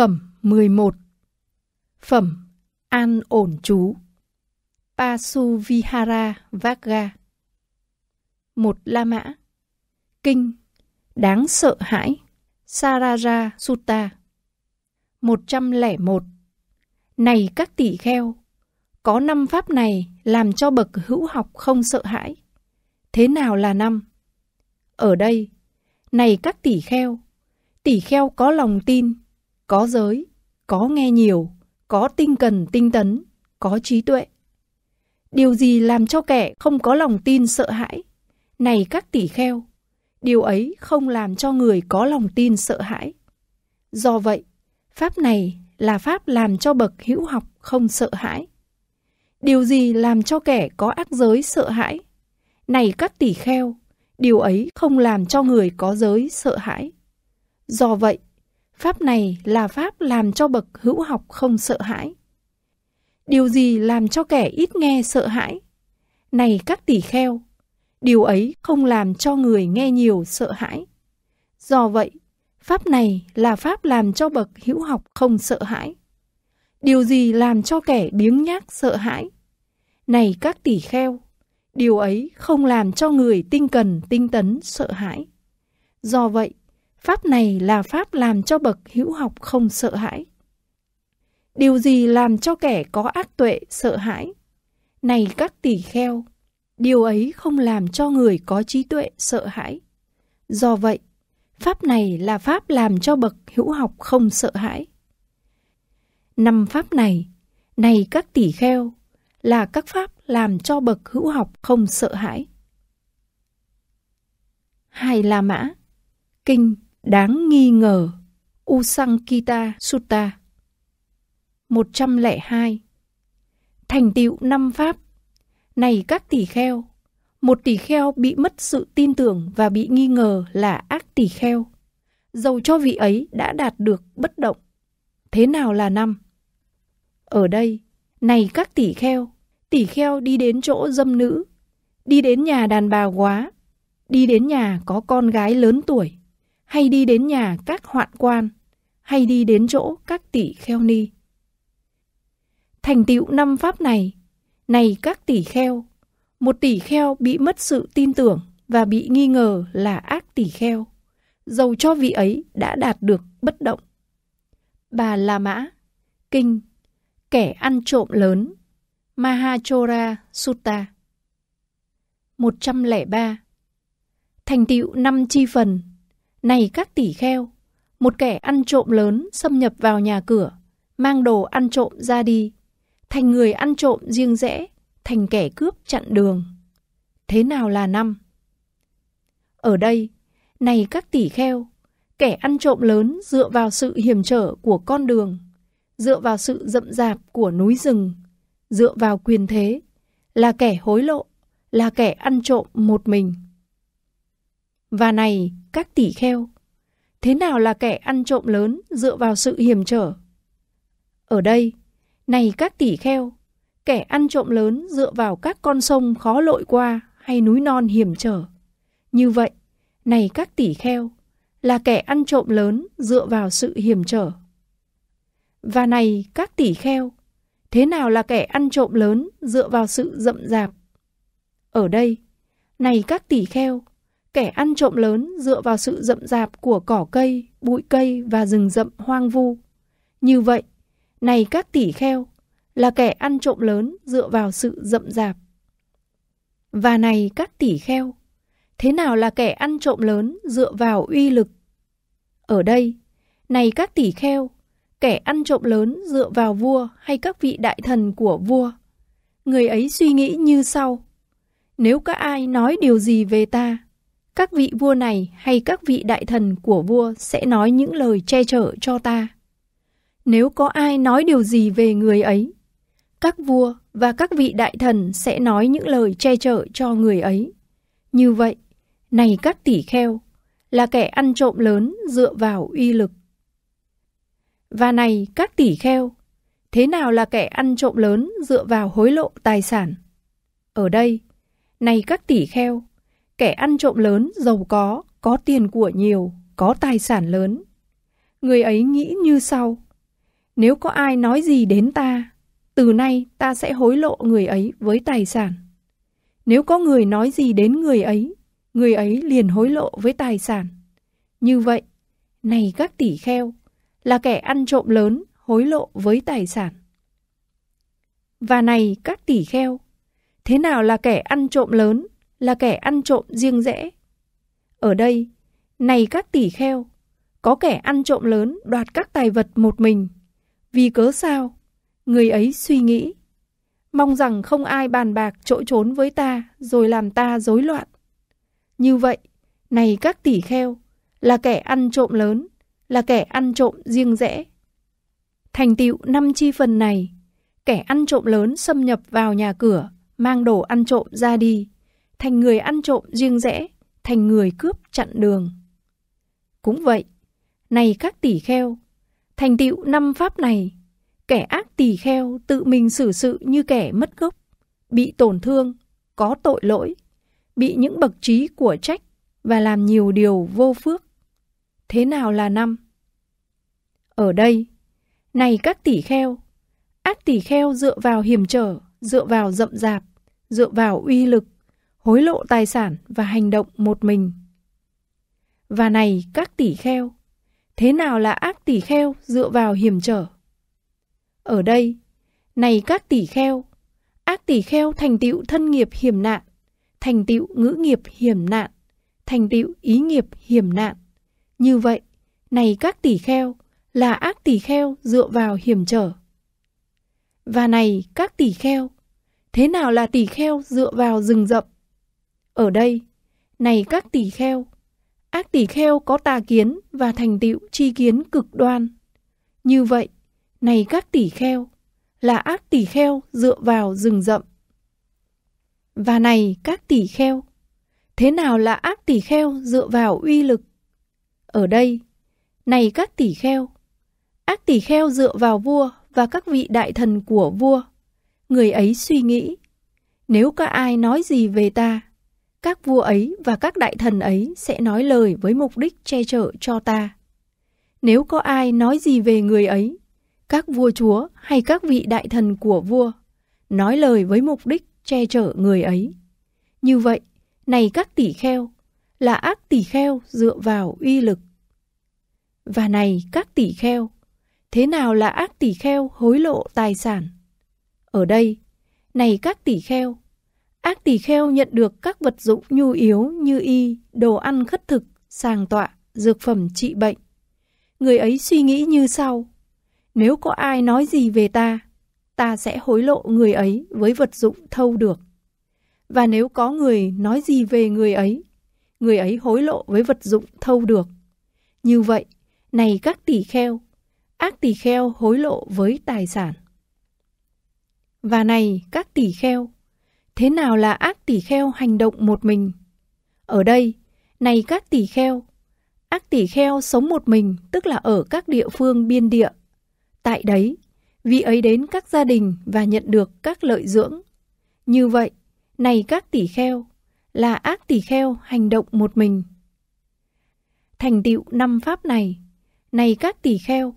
Phẩm 11 Phẩm An ổn chú Pasuvihara Vaga Một La Mã Kinh Đáng sợ hãi Saraja Sutta 101 Này các tỷ kheo Có năm pháp này làm cho bậc hữu học không sợ hãi Thế nào là năm? Ở đây Này các tỷ kheo Tỷ kheo có lòng tin có giới, có nghe nhiều, có tinh cần tinh tấn, có trí tuệ. Điều gì làm cho kẻ không có lòng tin sợ hãi? Này các tỷ kheo, điều ấy không làm cho người có lòng tin sợ hãi. Do vậy, pháp này là pháp làm cho bậc hữu học không sợ hãi. Điều gì làm cho kẻ có ác giới sợ hãi? Này các tỷ kheo, điều ấy không làm cho người có giới sợ hãi. Do vậy, Pháp này là pháp làm cho bậc hữu học không sợ hãi. Điều gì làm cho kẻ ít nghe sợ hãi? Này các tỷ kheo, điều ấy không làm cho người nghe nhiều sợ hãi. Do vậy, pháp này là pháp làm cho bậc hữu học không sợ hãi. Điều gì làm cho kẻ biếng nhác sợ hãi? Này các tỷ kheo, điều ấy không làm cho người tinh cần tinh tấn sợ hãi. Do vậy, Pháp này là pháp làm cho bậc hữu học không sợ hãi. Điều gì làm cho kẻ có ác tuệ sợ hãi? Này các tỷ kheo, điều ấy không làm cho người có trí tuệ sợ hãi. Do vậy, pháp này là pháp làm cho bậc hữu học không sợ hãi. Năm pháp này, này các tỷ kheo, là các pháp làm cho bậc hữu học không sợ hãi. Hai La Mã Kinh đáng nghi ngờ Usankita Sutta 102 Thành tựu năm pháp Này các tỷ kheo Một tỷ kheo bị mất sự tin tưởng và bị nghi ngờ là ác tỷ kheo Dầu cho vị ấy đã đạt được bất động Thế nào là năm? Ở đây, này các tỷ kheo Tỷ kheo đi đến chỗ dâm nữ Đi đến nhà đàn bà quá Đi đến nhà có con gái lớn tuổi hay đi đến nhà các hoạn quan, hay đi đến chỗ các tỷ kheo ni. Thành tựu năm pháp này, này các tỷ kheo, một tỷ kheo bị mất sự tin tưởng và bị nghi ngờ là ác tỷ kheo, dầu cho vị ấy đã đạt được bất động. Bà La Mã, Kinh, Kẻ ăn trộm lớn, Mahachora Sutta 103 Thành tựu năm chi phần này các tỷ kheo, một kẻ ăn trộm lớn xâm nhập vào nhà cửa, mang đồ ăn trộm ra đi, thành người ăn trộm riêng rẽ, thành kẻ cướp chặn đường. Thế nào là năm? Ở đây, này các tỷ kheo, kẻ ăn trộm lớn dựa vào sự hiểm trở của con đường, dựa vào sự rậm rạp của núi rừng, dựa vào quyền thế, là kẻ hối lộ, là kẻ ăn trộm một mình. Và này, các tỷ kheo, thế nào là kẻ ăn trộm lớn dựa vào sự hiểm trở? Ở đây, này các tỷ kheo, kẻ ăn trộm lớn dựa vào các con sông khó lội qua hay núi non hiểm trở. Như vậy, này các tỷ kheo, là kẻ ăn trộm lớn dựa vào sự hiểm trở. Và này các tỷ kheo, thế nào là kẻ ăn trộm lớn dựa vào sự rậm rạp? Ở đây, này các tỷ kheo, Kẻ ăn trộm lớn dựa vào sự rậm rạp của cỏ cây, bụi cây và rừng rậm hoang vu. Như vậy, này các tỷ kheo, là kẻ ăn trộm lớn dựa vào sự rậm rạp. Và này các tỷ kheo, thế nào là kẻ ăn trộm lớn dựa vào uy lực? Ở đây, này các tỷ kheo, kẻ ăn trộm lớn dựa vào vua hay các vị đại thần của vua. Người ấy suy nghĩ như sau. Nếu có ai nói điều gì về ta, các vị vua này hay các vị đại thần của vua sẽ nói những lời che chở cho ta. Nếu có ai nói điều gì về người ấy, các vua và các vị đại thần sẽ nói những lời che chở cho người ấy. Như vậy, này các tỷ kheo, là kẻ ăn trộm lớn dựa vào uy lực. Và này các tỷ kheo, thế nào là kẻ ăn trộm lớn dựa vào hối lộ tài sản? Ở đây, này các tỷ kheo, kẻ ăn trộm lớn, giàu có, có tiền của nhiều, có tài sản lớn. Người ấy nghĩ như sau, nếu có ai nói gì đến ta, từ nay ta sẽ hối lộ người ấy với tài sản. Nếu có người nói gì đến người ấy, người ấy liền hối lộ với tài sản. Như vậy, này các tỷ kheo, là kẻ ăn trộm lớn, hối lộ với tài sản. Và này các tỷ kheo, thế nào là kẻ ăn trộm lớn, là kẻ ăn trộm riêng rẽ. Ở đây, này các tỷ kheo, có kẻ ăn trộm lớn đoạt các tài vật một mình. Vì cớ sao? Người ấy suy nghĩ. Mong rằng không ai bàn bạc trỗi trốn với ta rồi làm ta rối loạn. Như vậy, này các tỷ kheo, là kẻ ăn trộm lớn, là kẻ ăn trộm riêng rẽ. Thành tựu năm chi phần này, kẻ ăn trộm lớn xâm nhập vào nhà cửa, mang đồ ăn trộm ra đi thành người ăn trộm riêng rẽ, thành người cướp chặn đường. Cũng vậy, này các tỷ kheo, thành tựu năm pháp này, kẻ ác tỷ kheo tự mình xử sự như kẻ mất gốc, bị tổn thương, có tội lỗi, bị những bậc trí của trách và làm nhiều điều vô phước. Thế nào là năm? Ở đây, này các tỷ kheo, ác tỷ kheo dựa vào hiểm trở, dựa vào rậm rạp, dựa vào uy lực, hối lộ tài sản và hành động một mình. Và này các tỷ kheo, thế nào là ác tỷ kheo dựa vào hiểm trở? Ở đây, này các tỷ kheo, ác tỷ kheo thành tựu thân nghiệp hiểm nạn, thành tựu ngữ nghiệp hiểm nạn, thành tựu ý nghiệp hiểm nạn. Như vậy, này các tỷ kheo, là ác tỷ kheo dựa vào hiểm trở. Và này các tỷ kheo, thế nào là tỷ kheo dựa vào rừng rậm? Ở đây, này các tỷ kheo, ác tỷ kheo có tà kiến và thành tựu chi kiến cực đoan. Như vậy, này các tỷ kheo, là ác tỷ kheo dựa vào rừng rậm. Và này các tỷ kheo, thế nào là ác tỷ kheo dựa vào uy lực? Ở đây, này các tỷ kheo, ác tỷ kheo dựa vào vua và các vị đại thần của vua. Người ấy suy nghĩ, nếu có ai nói gì về ta, các vua ấy và các đại thần ấy sẽ nói lời với mục đích che chở cho ta. Nếu có ai nói gì về người ấy, các vua chúa hay các vị đại thần của vua, nói lời với mục đích che chở người ấy. Như vậy, này các tỷ kheo, là ác tỷ kheo dựa vào uy lực. Và này các tỷ kheo, thế nào là ác tỷ kheo hối lộ tài sản? Ở đây, này các tỷ kheo, Ác tỷ kheo nhận được các vật dụng nhu yếu như y, đồ ăn khất thực, sàng tọa, dược phẩm trị bệnh. Người ấy suy nghĩ như sau. Nếu có ai nói gì về ta, ta sẽ hối lộ người ấy với vật dụng thâu được. Và nếu có người nói gì về người ấy, người ấy hối lộ với vật dụng thâu được. Như vậy, này các tỷ kheo, ác tỷ kheo hối lộ với tài sản. Và này các tỷ kheo, thế nào là ác tỷ kheo hành động một mình. Ở đây, này các tỷ kheo, ác tỷ kheo sống một mình tức là ở các địa phương biên địa. Tại đấy, vị ấy đến các gia đình và nhận được các lợi dưỡng. Như vậy, này các tỷ kheo, là ác tỷ kheo hành động một mình. Thành tựu năm pháp này, này các tỷ kheo,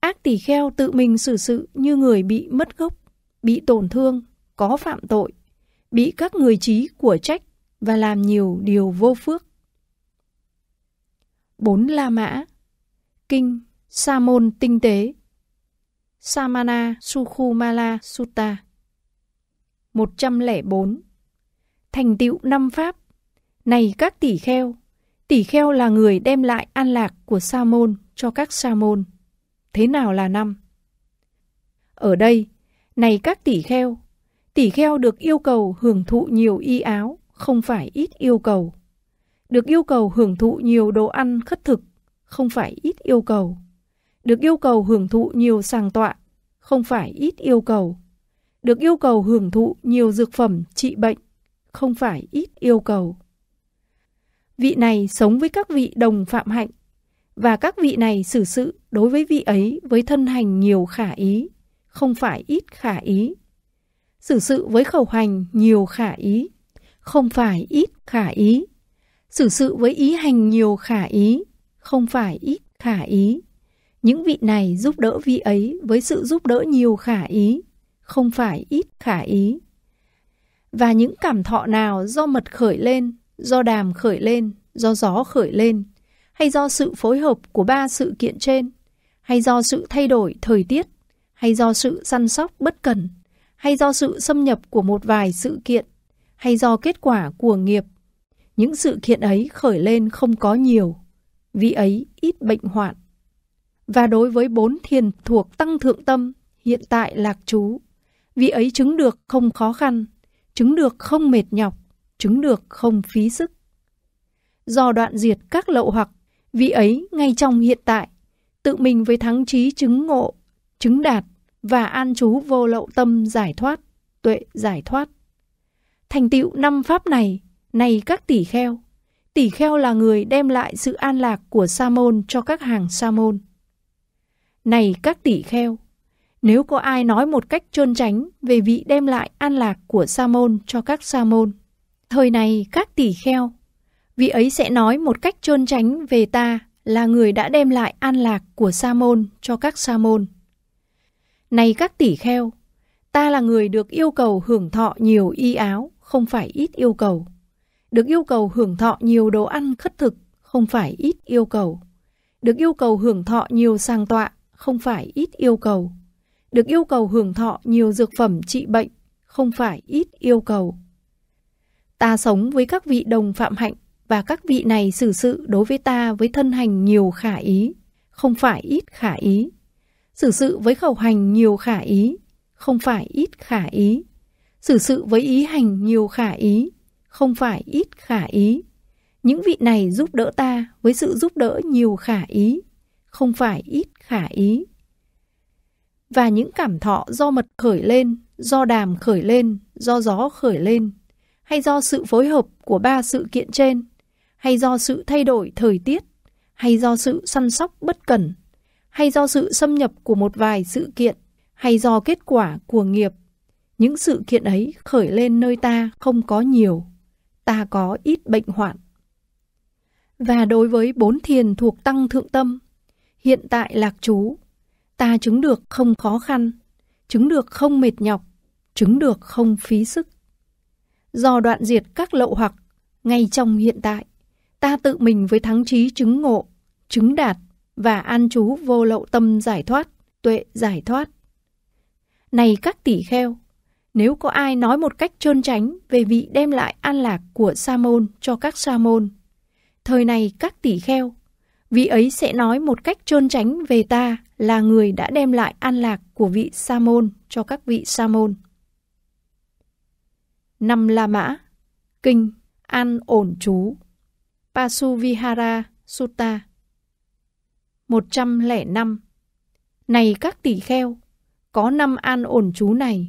ác tỷ kheo tự mình xử sự như người bị mất gốc, bị tổn thương, có phạm tội bị các người trí của trách và làm nhiều điều vô phước. Bốn La Mã Kinh Sa môn tinh tế Samana Sukhumala Sutta 104 Thành tựu năm pháp Này các tỷ kheo Tỷ kheo là người đem lại an lạc của sa môn cho các sa môn Thế nào là năm? Ở đây, này các tỷ kheo tỷ kheo được yêu cầu hưởng thụ nhiều y áo, không phải ít yêu cầu. Được yêu cầu hưởng thụ nhiều đồ ăn khất thực, không phải ít yêu cầu. Được yêu cầu hưởng thụ nhiều sàng tọa, không phải ít yêu cầu. Được yêu cầu hưởng thụ nhiều dược phẩm trị bệnh, không phải ít yêu cầu. Vị này sống với các vị đồng phạm hạnh, và các vị này xử sự đối với vị ấy với thân hành nhiều khả ý, không phải ít khả ý. Xử sự với khẩu hành nhiều khả ý, không phải ít khả ý. Xử sự với ý hành nhiều khả ý, không phải ít khả ý. Những vị này giúp đỡ vị ấy với sự giúp đỡ nhiều khả ý, không phải ít khả ý. Và những cảm thọ nào do mật khởi lên, do đàm khởi lên, do gió khởi lên, hay do sự phối hợp của ba sự kiện trên, hay do sự thay đổi thời tiết, hay do sự săn sóc bất cần, hay do sự xâm nhập của một vài sự kiện hay do kết quả của nghiệp. Những sự kiện ấy khởi lên không có nhiều, vì ấy ít bệnh hoạn. Và đối với bốn thiền thuộc tăng thượng tâm, hiện tại lạc trú, vì ấy chứng được không khó khăn, chứng được không mệt nhọc, chứng được không phí sức. Do đoạn diệt các lậu hoặc, vì ấy ngay trong hiện tại, tự mình với thắng trí chứng ngộ, chứng đạt, và an trú vô lậu tâm giải thoát, tuệ giải thoát. Thành tựu năm pháp này, này các tỷ kheo. Tỷ kheo là người đem lại sự an lạc của sa môn cho các hàng sa môn. Này các tỷ kheo, nếu có ai nói một cách trơn tránh về vị đem lại an lạc của sa môn cho các sa môn, thời này các tỷ kheo, vị ấy sẽ nói một cách trơn tránh về ta là người đã đem lại an lạc của sa môn cho các sa môn. Này các tỷ kheo, ta là người được yêu cầu hưởng thọ nhiều y áo, không phải ít yêu cầu. Được yêu cầu hưởng thọ nhiều đồ ăn khất thực, không phải ít yêu cầu. Được yêu cầu hưởng thọ nhiều sàng tọa, không phải ít yêu cầu. Được yêu cầu hưởng thọ nhiều dược phẩm trị bệnh, không phải ít yêu cầu. Ta sống với các vị đồng phạm hạnh và các vị này xử sự đối với ta với thân hành nhiều khả ý, không phải ít khả ý. Xử sự với khẩu hành nhiều khả ý, không phải ít khả ý. Xử sự với ý hành nhiều khả ý, không phải ít khả ý. Những vị này giúp đỡ ta với sự giúp đỡ nhiều khả ý, không phải ít khả ý. Và những cảm thọ do mật khởi lên, do đàm khởi lên, do gió khởi lên, hay do sự phối hợp của ba sự kiện trên, hay do sự thay đổi thời tiết, hay do sự săn sóc bất cẩn, hay do sự xâm nhập của một vài sự kiện hay do kết quả của nghiệp. Những sự kiện ấy khởi lên nơi ta không có nhiều, ta có ít bệnh hoạn. Và đối với bốn thiền thuộc tăng thượng tâm, hiện tại lạc chú, ta chứng được không khó khăn, chứng được không mệt nhọc, chứng được không phí sức. Do đoạn diệt các lậu hoặc, ngay trong hiện tại, ta tự mình với thắng trí chứng ngộ, chứng đạt, và an trú vô lậu tâm giải thoát, tuệ giải thoát. Này các tỷ kheo, nếu có ai nói một cách trơn tránh về vị đem lại an lạc của sa môn cho các sa môn, thời này các tỷ kheo, vị ấy sẽ nói một cách trơn tránh về ta là người đã đem lại an lạc của vị sa môn cho các vị sa môn. Năm La Mã Kinh An Ổn Chú Pasuvihara Sutta 105 Này các tỷ kheo, có năm an ổn chú này.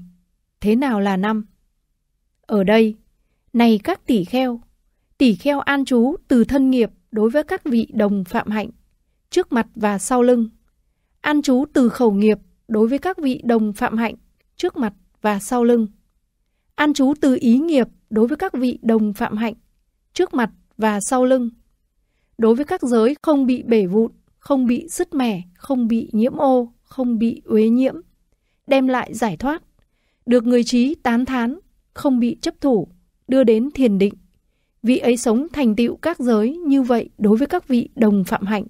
Thế nào là năm? Ở đây, này các tỷ kheo, tỷ kheo an chú từ thân nghiệp đối với các vị đồng phạm hạnh, trước mặt và sau lưng. An chú từ khẩu nghiệp đối với các vị đồng phạm hạnh, trước mặt và sau lưng. An chú từ ý nghiệp đối với các vị đồng phạm hạnh, trước mặt và sau lưng. Đối với các giới không bị bể vụn, không bị sứt mẻ, không bị nhiễm ô, không bị uế nhiễm, đem lại giải thoát, được người trí tán thán, không bị chấp thủ, đưa đến thiền định. Vị ấy sống thành tựu các giới như vậy đối với các vị đồng phạm hạnh,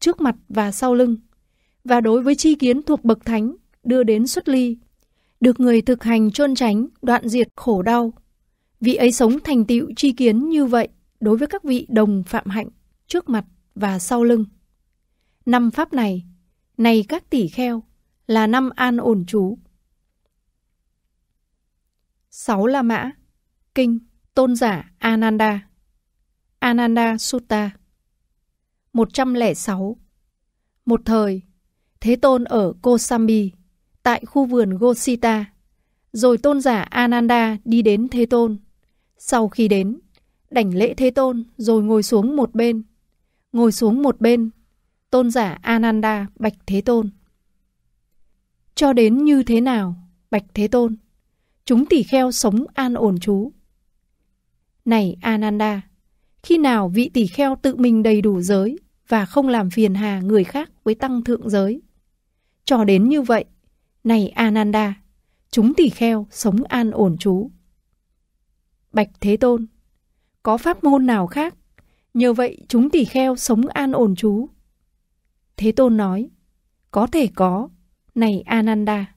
trước mặt và sau lưng, và đối với chi kiến thuộc bậc thánh, đưa đến xuất ly, được người thực hành trôn tránh, đoạn diệt khổ đau. Vị ấy sống thành tựu chi kiến như vậy đối với các vị đồng phạm hạnh, trước mặt và sau lưng. Năm pháp này, này các tỷ kheo, là năm an ổn trú. Sáu La Mã Kinh Tôn giả Ananda Ananda Sutta 106 Một thời, Thế Tôn ở Kosambi, tại khu vườn Gosita, rồi Tôn giả Ananda đi đến Thế Tôn. Sau khi đến, đảnh lễ Thế Tôn rồi ngồi xuống một bên. Ngồi xuống một bên tôn giả Ananda Bạch Thế Tôn. Cho đến như thế nào, Bạch Thế Tôn, chúng tỷ kheo sống an ổn chú. Này Ananda, khi nào vị tỷ kheo tự mình đầy đủ giới và không làm phiền hà người khác với tăng thượng giới? Cho đến như vậy, này Ananda, chúng tỷ kheo sống an ổn chú. Bạch Thế Tôn, có pháp môn nào khác? Nhờ vậy chúng tỷ kheo sống an ổn chú Thế Tôn nói, có thể có, này Ananda,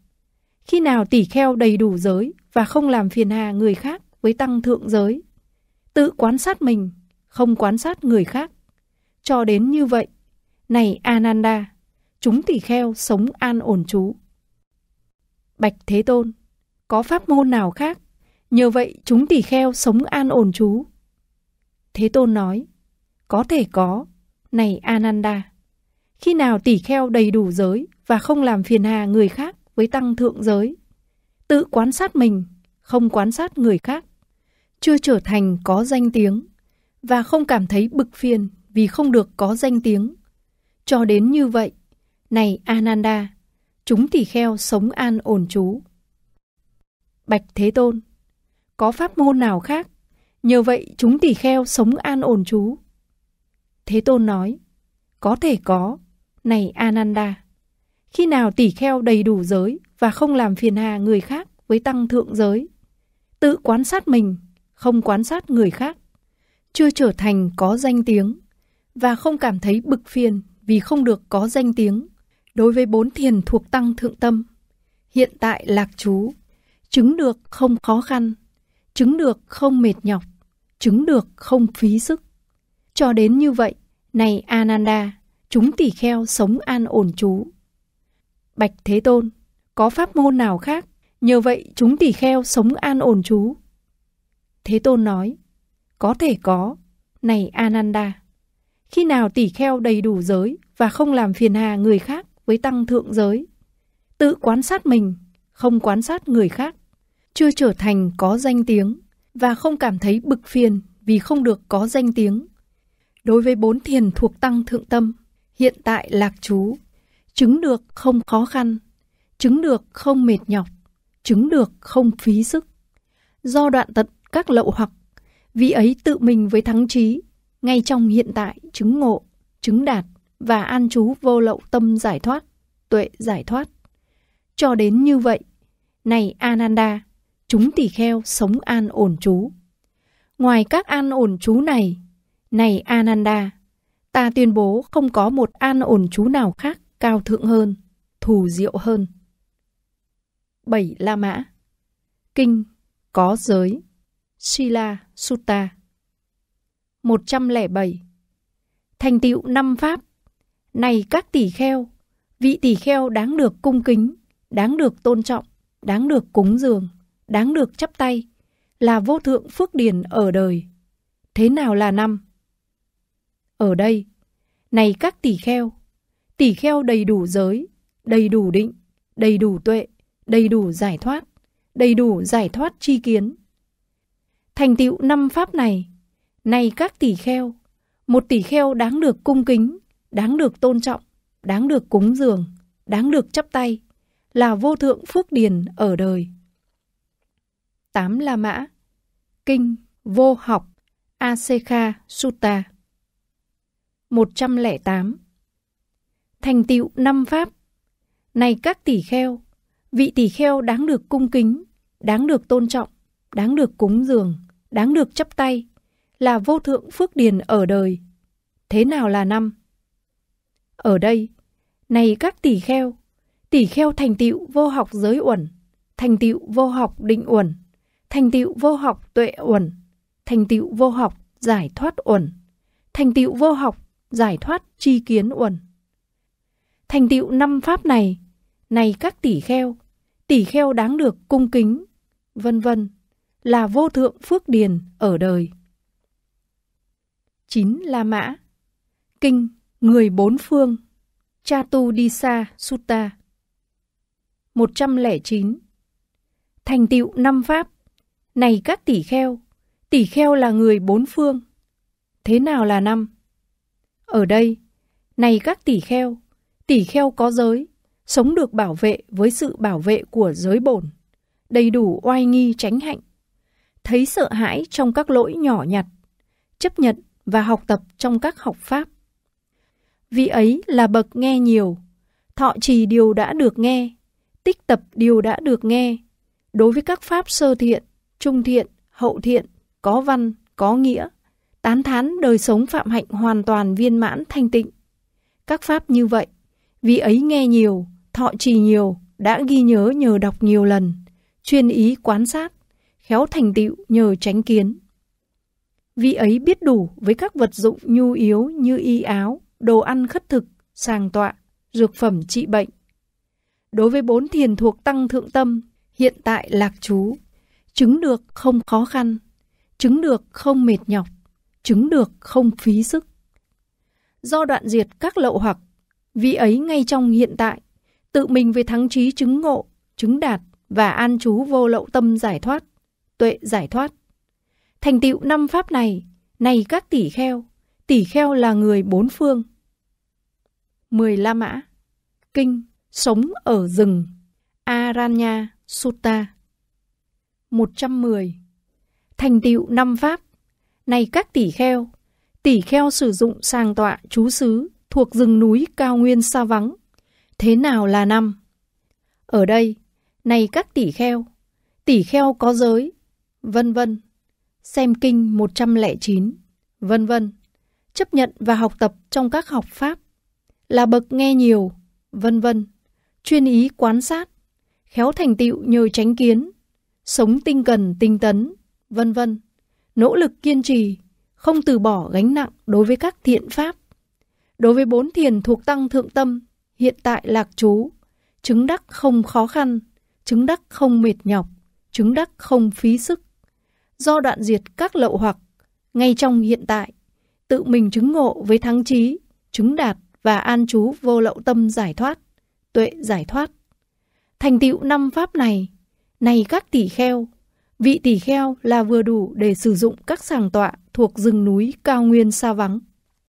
khi nào tỷ kheo đầy đủ giới và không làm phiền hà người khác với tăng thượng giới, tự quan sát mình, không quan sát người khác, cho đến như vậy, này Ananda, chúng tỷ kheo sống an ổn trú. Bạch Thế Tôn, có pháp môn nào khác, nhờ vậy chúng tỷ kheo sống an ổn trú. Thế Tôn nói, có thể có, này Ananda khi nào tỷ kheo đầy đủ giới và không làm phiền hà người khác với tăng thượng giới, tự quan sát mình, không quan sát người khác, chưa trở thành có danh tiếng và không cảm thấy bực phiền vì không được có danh tiếng. Cho đến như vậy, này Ananda, chúng tỷ kheo sống an ổn trú. Bạch Thế Tôn, có pháp môn nào khác, nhờ vậy chúng tỷ kheo sống an ổn trú. Thế Tôn nói, có thể có, này Ananda, khi nào tỷ kheo đầy đủ giới và không làm phiền hà người khác với tăng thượng giới, tự quan sát mình, không quan sát người khác, chưa trở thành có danh tiếng và không cảm thấy bực phiền vì không được có danh tiếng đối với bốn thiền thuộc tăng thượng tâm. Hiện tại lạc chú, chứng được không khó khăn, chứng được không mệt nhọc, chứng được không phí sức. Cho đến như vậy, này Ananda, chúng tỳ kheo sống an ổn trú. Bạch Thế Tôn, có pháp môn nào khác, nhờ vậy chúng tỳ kheo sống an ổn trú? Thế Tôn nói, có thể có, này Ananda. Khi nào tỳ kheo đầy đủ giới và không làm phiền hà người khác với tăng thượng giới, tự quan sát mình, không quan sát người khác, chưa trở thành có danh tiếng và không cảm thấy bực phiền vì không được có danh tiếng. Đối với bốn thiền thuộc tăng thượng tâm, hiện tại lạc trú. Chứng được không khó khăn, chứng được không mệt nhọc, chứng được không phí sức. Do đoạn tận các lậu hoặc, vị ấy tự mình với thắng trí, ngay trong hiện tại chứng ngộ, chứng đạt và an trú vô lậu tâm giải thoát, tuệ giải thoát. Cho đến như vậy, này Ananda, chúng tỷ kheo sống an ổn trú. Ngoài các an ổn trú này, này Ananda, ta tuyên bố không có một an ổn chú nào khác cao thượng hơn, thù diệu hơn. 7. La Mã Kinh Có Giới Sila Sutta 107 Thành tựu năm Pháp Này các tỷ kheo, vị tỷ kheo đáng được cung kính, đáng được tôn trọng, đáng được cúng dường, đáng được chắp tay, là vô thượng phước điển ở đời. Thế nào là năm? Ở đây, này các tỷ kheo, tỷ kheo đầy đủ giới, đầy đủ định, đầy đủ tuệ, đầy đủ giải thoát, đầy đủ giải thoát chi kiến. Thành tựu năm pháp này, này các tỷ kheo, một tỷ kheo đáng được cung kính, đáng được tôn trọng, đáng được cúng dường, đáng được chắp tay, là vô thượng phước điền ở đời. Tám La Mã Kinh Vô Học Asekha Sutta 108 Thành tựu năm pháp Này các tỷ kheo, vị tỷ kheo đáng được cung kính, đáng được tôn trọng, đáng được cúng dường, đáng được chấp tay, là vô thượng phước điền ở đời. Thế nào là năm? Ở đây, này các tỷ kheo, tỷ kheo thành tựu vô học giới uẩn, thành tựu vô học định uẩn, thành tựu vô học tuệ uẩn, thành tựu vô học giải thoát uẩn, thành tựu vô học giải thoát chi kiến uẩn. Thành tựu năm pháp này, này các tỷ kheo, tỷ kheo đáng được cung kính, vân vân, là vô thượng phước điền ở đời. 9. La Mã Kinh Người Bốn Phương Chatu Disa Sutta 109 Thành tựu năm pháp Này các tỷ kheo Tỷ kheo là người bốn phương Thế nào là năm? Ở đây, này các tỷ kheo, tỷ kheo có giới, sống được bảo vệ với sự bảo vệ của giới bổn, đầy đủ oai nghi tránh hạnh, thấy sợ hãi trong các lỗi nhỏ nhặt, chấp nhận và học tập trong các học pháp. Vì ấy là bậc nghe nhiều, thọ trì điều đã được nghe, tích tập điều đã được nghe, đối với các pháp sơ thiện, trung thiện, hậu thiện, có văn, có nghĩa, tán thán đời sống phạm hạnh hoàn toàn viên mãn thanh tịnh. Các pháp như vậy, vì ấy nghe nhiều, thọ trì nhiều, đã ghi nhớ nhờ đọc nhiều lần, chuyên ý quán sát, khéo thành tựu nhờ tránh kiến. Vì ấy biết đủ với các vật dụng nhu yếu như y áo, đồ ăn khất thực, sàng tọa, dược phẩm trị bệnh. Đối với bốn thiền thuộc tăng thượng tâm, hiện tại lạc chú, chứng được không khó khăn, chứng được không mệt nhọc chứng được không phí sức. Do đoạn diệt các lậu hoặc, vị ấy ngay trong hiện tại, tự mình với thắng trí chứng ngộ, chứng đạt và an trú vô lậu tâm giải thoát, tuệ giải thoát. Thành tựu năm pháp này, này các tỷ kheo, tỷ kheo là người bốn phương. Mười La Mã Kinh Sống ở rừng Aranya Sutta 110 Thành tựu năm pháp này các tỷ kheo, tỷ kheo sử dụng sàng tọa chú xứ thuộc rừng núi cao nguyên xa vắng. Thế nào là năm? Ở đây, này các tỷ kheo, tỷ kheo có giới, vân vân. Xem kinh 109, vân vân. Chấp nhận và học tập trong các học pháp là bậc nghe nhiều, vân vân. Chuyên ý quán sát, khéo thành tựu nhờ tránh kiến, sống tinh cần tinh tấn, vân vân nỗ lực kiên trì, không từ bỏ gánh nặng đối với các thiện pháp. Đối với bốn thiền thuộc tăng thượng tâm, hiện tại lạc trú, chứng đắc không khó khăn, chứng đắc không mệt nhọc, chứng đắc không phí sức. Do đoạn diệt các lậu hoặc, ngay trong hiện tại, tự mình chứng ngộ với thắng trí, chứng đạt và an trú vô lậu tâm giải thoát, tuệ giải thoát. Thành tựu năm pháp này, này các tỷ kheo, Vị tỷ kheo là vừa đủ để sử dụng các sàng tọa thuộc rừng núi cao nguyên xa vắng.